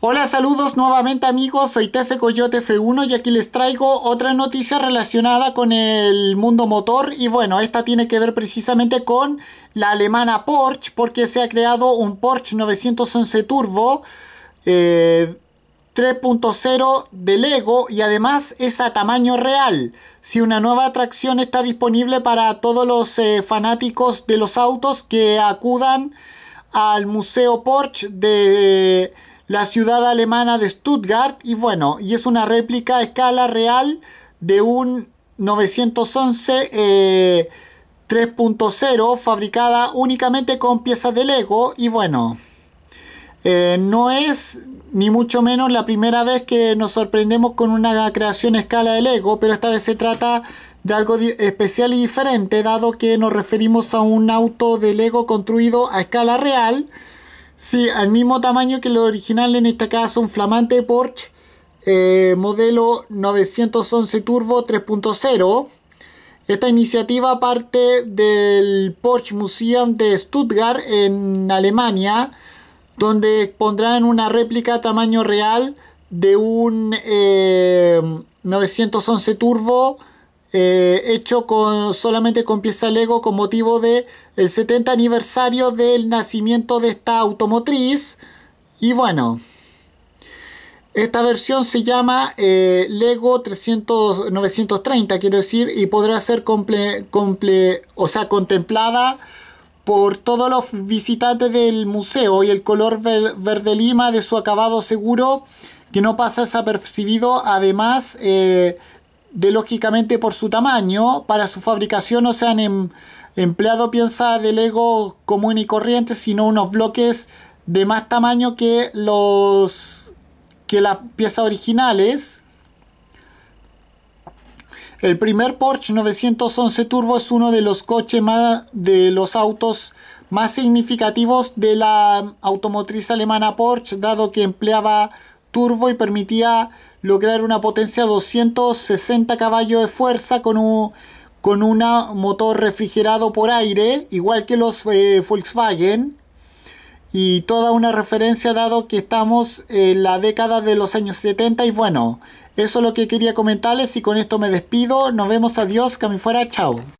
Hola, saludos nuevamente amigos, soy Tefe Coyote F1 y aquí les traigo otra noticia relacionada con el mundo motor y bueno, esta tiene que ver precisamente con la alemana Porsche porque se ha creado un Porsche 911 Turbo 3.0 eh, de Lego y además es a tamaño real. Si una nueva atracción está disponible para todos los eh, fanáticos de los autos que acudan al Museo Porsche de la ciudad alemana de Stuttgart y bueno, y es una réplica a escala real de un 911 3.0 eh, fabricada únicamente con piezas de Lego y bueno, eh, no es ni mucho menos la primera vez que nos sorprendemos con una creación a escala de Lego, pero esta vez se trata de algo especial y diferente, dado que nos referimos a un auto de Lego construido a escala real Sí, al mismo tamaño que lo original, en esta caso un flamante Porsche eh, modelo 911 Turbo 3.0. Esta iniciativa parte del Porsche Museum de Stuttgart en Alemania, donde pondrán una réplica tamaño real de un 911 eh, Turbo eh, hecho con, solamente con pieza Lego con motivo del el 70 aniversario del nacimiento de esta automotriz. Y bueno, esta versión se llama eh, Lego 3930. 930, quiero decir, y podrá ser contemplada por todos los visitantes del museo y el color verde lima de su acabado seguro que no pasa desapercibido. Además, eh, de lógicamente por su tamaño, para su fabricación no se han em, empleado piezas de Lego común y corriente, sino unos bloques de más tamaño que los que las piezas originales. El primer Porsche 911 Turbo es uno de los coches más de los autos más significativos de la automotriz alemana Porsche, dado que empleaba turbo y permitía lograr una potencia de 260 caballos de fuerza con un con motor refrigerado por aire, igual que los eh, Volkswagen. Y toda una referencia dado que estamos en la década de los años 70 y bueno, eso es lo que quería comentarles y con esto me despido. Nos vemos, adiós, que fuera, chao.